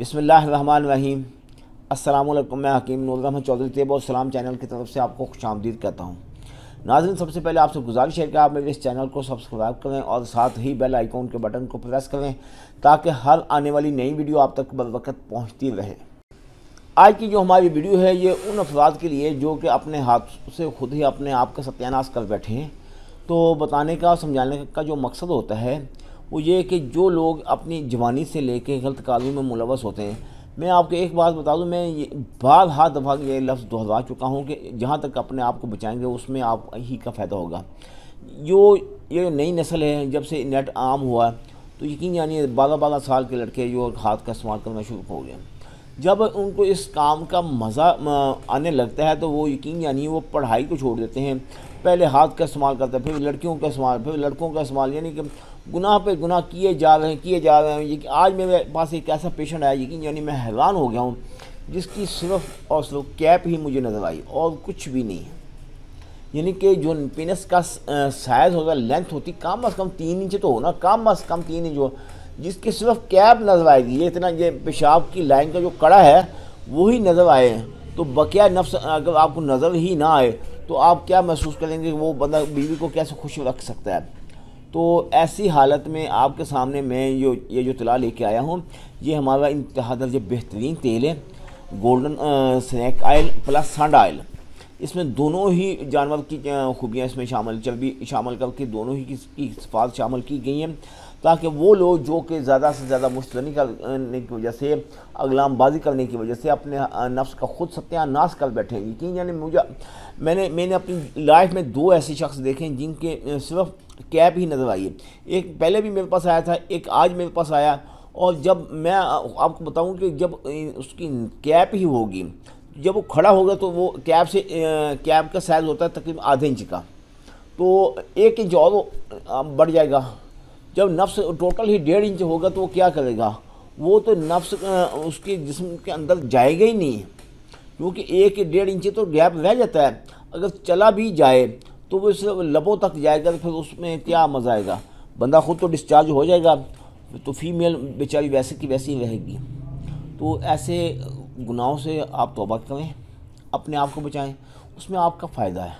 बसमीम अल्लाम मैं हकीम नूरम चौधरी तेब और सलाम चैनल की तरफ से आपको खुश आमदीद करता हूँ नाजन सबसे पहले आपसे गुजारिश है कि आप मेरे इस चैनल को सब्सक्राइब करें और साथ ही बेल आइकॉन के बटन को प्रेस करें ताकि हर आने वाली नई वीडियो आप तक बर वक्त पहुँचती रहे आज की जो हमारी वीडियो है ये उन अफराद के लिए जो कि अपने हाथ से खुद ही अपने आप का सत्यानाश कर बैठे हैं तो बताने का और समझाने का जो मकसद होता है वो ये कि जो लोग अपनी जवानी से लेके गलत कानून में मुलवस होते हैं मैं आपको एक बात बता दूं मैं ये बार हाथ दफ़ा ये लफ्ज़ दोहरा चुका हूँ कि जहाँ तक अपने आप को बचाएंगे उसमें आप ही का फ़ायदा होगा जो ये नई नस्ल है जब से नेट आम हुआ तो यकीन जानिए बारह बारह साल के लड़के जो हाथ का इस्तेमाल करना शुरू हो गए जब उनको इस काम का मज़ा आने लगता है तो वो यकीन यानी वो पढ़ाई को छोड़ देते हैं पहले हाथ का इस्तेमाल करते हैं फिर लड़कियों का इस्तेमाल फिर लड़कों का इस्तेमाल यानी कि गुनाह पे गुनाह किए जा रहे हैं किए जा रहे हैं ये आज मेरे पास एक ऐसा पेशेंट आया यकीन यानी मैं हैरान हो गया हूँ जिसकी सिर्फ और सिर्फ कैप ही मुझे नज़र आई और कुछ भी नहीं है यानी कि जो पिनस का साइज़ होगा लेंथ होती कम अज़ कम तीन इंच तो हो ना कम अज़ कम तीन इंच हो जिसकी सिर्फ कैप नजर आएगी ये इतना ये पेशाब की लाइन का जो कड़ा है वही नज़र आए तो बकिया नफ्स अगर आपको नज़र ही ना आए तो आप क्या महसूस करेंगे वो बंदा बीवी को कैसे खुश रख सकता है तो ऐसी हालत में आपके सामने मैं जो ये जो तला लेके आया हूँ ये हमारा इंतहा दर्ज बेहतरीन तेल है गोल्डन स्नैक आयल प्लस सन्ड आयल इसमें दोनों ही जानवर की खूबियाँ इसमें शामिल भी शामिल करके दोनों ही की सफात शामिल की गई हैं ताकि वो लोग जो कि ज़्यादा से ज़्यादा मुश्तनी करने की वजह से अगलामबाजी करने की वजह से अपने नफ्स का खुद सत्यानाश कर बैठे यकीन यानी मुझे मैंने मैंने अपनी लाइफ में दो ऐसे शख्स देखे हैं जिनके सिर्फ कैप ही नज़र आई है एक पहले भी मेरे पास आया था एक आज मेरे पास आया और जब मैं आपको बताऊं कि जब उसकी कैप ही होगी जब वो खड़ा होगा तो वो कैब से कैब का साइज़ होता है तकरीबन आधे इंच का तो एक इंच और बढ़ जाएगा जब नफ्स टोटल ही डेढ़ इंच होगा तो वो क्या करेगा वो तो नफ्स उसके जिसम के अंदर जाएगा ही नहीं क्योंकि एक डेढ़ इंच तो गैप रह जाता है अगर चला भी जाए तो वो इस लबों तक जाएगा तो फिर उसमें क्या मज़ा आएगा बंदा ख़ुद तो डिस्चार्ज हो जाएगा तो फीमेल बेचारी वैसे की वैसी रहेगी तो ऐसे गुनाहों से आप तोबा करें अपने आप को बचाएं उसमें आपका फ़ायदा है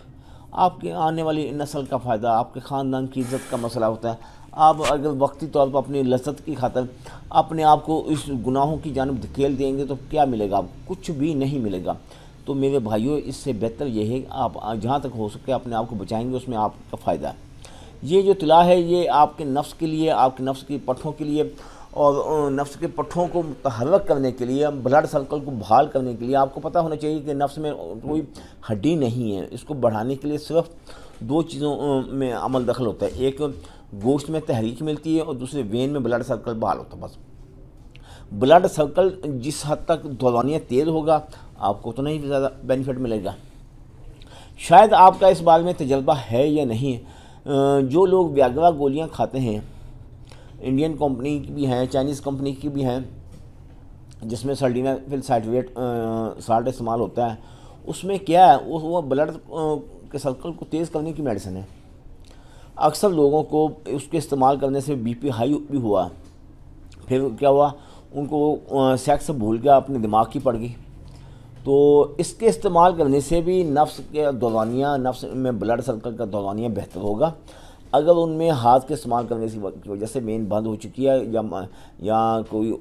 आपके आने वाली नस्ल का फ़ायदा आपके ख़ानदान की इज़्ज़त का मसला होता है आप अगर वक्ती तौर पर अपनी लज्जत की खातर अपने आप को इस गुनाहों की जानब धकेल देंगे तो क्या मिलेगा आप कुछ भी नहीं मिलेगा तो मेरे भाइयों इससे बेहतर यह है आप जहाँ तक हो सके अपने आप को बचाएंगे उसमें आपका फ़ायदा है ये जो तिला है ये आपके नफ्स के लिए आपके नफ्स की पठों के लिए और नफ्स के पट्ठों को तहरक करने के लिए ब्लड सर्कल को बहाल करने के लिए आपको पता होना चाहिए कि नफ्स में कोई हड्डी नहीं है इसको बढ़ाने के लिए सिर्फ दो चीज़ों में अमल दखल होता है एक गोश्त में तहरीक मिलती है और दूसरे वेन में ब्लड सर्कल बहाल होता है बस ब्लड सर्कल जिस हद तक दौरानिया तेज़ होगा आपको तो नहीं ज़्यादा बेनिफिट मिलेगा शायद आपका इस बारे में तजर्बा है या नहीं जो लोग व्याग्रा गोलियां खाते हैं इंडियन कंपनी की भी हैं चाइनीज़ कंपनी की भी हैं जिसमें सल्डीना फिल साइटवेट साल्ट इस्तेमाल होता है उसमें क्या है वो, वो ब्लड के सर्कल को तेज़ करने की मेडिसिन है अक्सर लोगों को उसके इस्तेमाल करने से बीपी हाई भी हुआ फिर क्या हुआ उनको सेक्स भूल गया अपने दिमाग की पड़ गई तो इसके इस्तेमाल करने से भी नफ्स के दौरानिया नफ्स में ब्लड सर्कल का दौरानिया बेहतर होगा अगर उनमें हाथ के इस्तेमाल करने की वजह से वेन बंद हो चुकी है या या कोई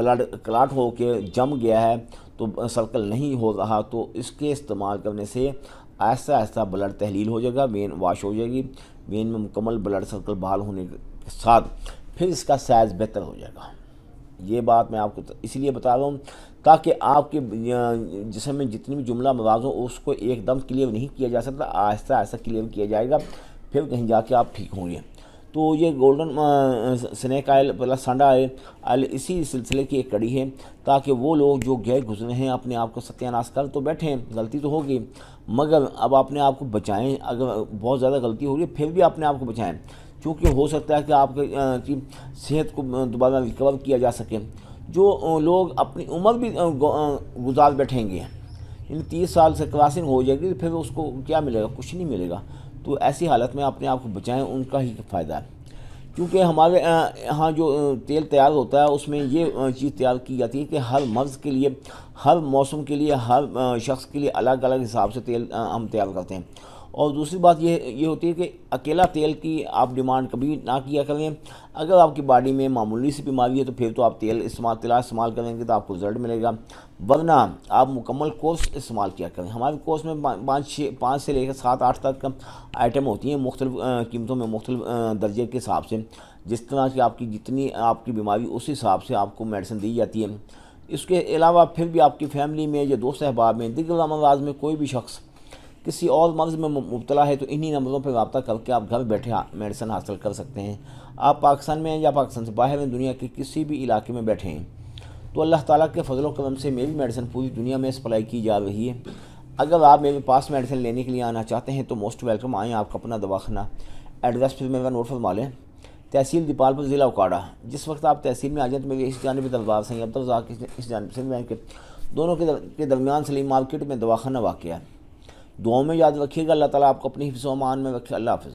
ब्लड क्लाट हो के जम गया है तो सर्कल नहीं हो रहा तो इसके इस्तेमाल करने से आहिस्ता ऐसा ब्लड तहलील हो जाएगा वेन वाश हो जाएगी वेन में मुकम्मल ब्लड सर्कल बहाल होने के साथ फिर इसका साइज़ बेहतर हो जाएगा ये बात मैं आपको इसलिए बता रहा हूँ ताकि आपके जिसम में जितनी भी जुमला मवाज़ हो उसको एकदम क्लियर नहीं किया जा सकता आहिस्ता आहिस्ता क्लियर किया जाएगा फिर कहीं जाके आप ठीक होंगे तो ये गोल्डन स्नैक आयल प्लस सांडा आयल आयल इसी सिलसिले की एक कड़ी है ताकि वो लोग जो गैर गुजरे हैं अपने आप को सत्यानाश कर तो बैठे हैं गलती तो होगी मगर अब अपने आप को बचाएं अगर बहुत ज़्यादा गलती होगी फिर भी अपने आप को बचाएं क्योंकि हो सकता है कि की सेहत को दोबारा रिकवर किया जा सके जो लोग अपनी उम्र भी गुजार बैठेंगे इन तीस साल से क्रॉसिंग हो जाएगी फिर उसको क्या मिलेगा कुछ नहीं मिलेगा तो ऐसी हालत में अपने आप को बचाएं उनका ही फ़ायदा है क्योंकि हमारे यहाँ जो तेल तैयार होता है उसमें ये चीज़ तैयार की जाती है कि हर मर्ज़ के लिए हर मौसम के लिए हर शख्स के लिए अलग अलग हिसाब से तेल हम तैयार करते हैं और दूसरी बात ये ये होती है कि अकेला तेल की आप डिमांड कभी ना किया करें अगर आपकी बॉडी में मामूली सी बीमारी है तो फिर तो आप तेल इस्तेमाल तिला इस्तेमाल करेंगे तो आपको रिजल्ट मिलेगा वरना आप मुकम्मल कोर्स इस्तेमाल किया करें हमारे कोर्स में पाँच छः पाँच से लेकर सात आठ तक आइटम होती हैं मुख्तल कीमतों में मुख्तल दर्जे के हिसाब से जिस तरह की आपकी जितनी आपकी बीमारी उस हिसाब से आपको मेडिसिन दी जाती है इसके अलावा फिर भी आपकी फैमिली में या दोस्त अहबाब में दिगर अमराज में कोई भी शख्स किसी और मर्ज़ में मुबतला है तो इन्हीं नंबरों पर रबता करके आप घर बैठे मेडिसन हासिल कर सकते हैं आप पाकिस्तान में या पाकिस्तान से बाहर हैं दुनिया के किसी भी इलाके में बैठे हैं तो अल्लाह ताला के फजल कदम से मेरी मेडिसन पूरी दुनिया में सप्लाई की जा रही है अगर आप मेरे पास मेडिसन लेने के लिए आना चाहते हैं तो मोस्ट वेलकम आएँ आपका अपना दवाखाना एड्रेस फिर मेरा नोट फरमा लें तहसील दीपालपुर ज़िला उकाड़ा जिस वक्त आप तहसील में आ जाए तो मेरे इस जानब दरबार से अब्दुल इस जानब से के दोनों के दरमियान सलीम मार्केट में दवाखाना वाक़ है दुआओं में याद रखिएगा अल्लाह ताला आपको अपनी हिफ्स अमान में रखे अल्लाह हाफ़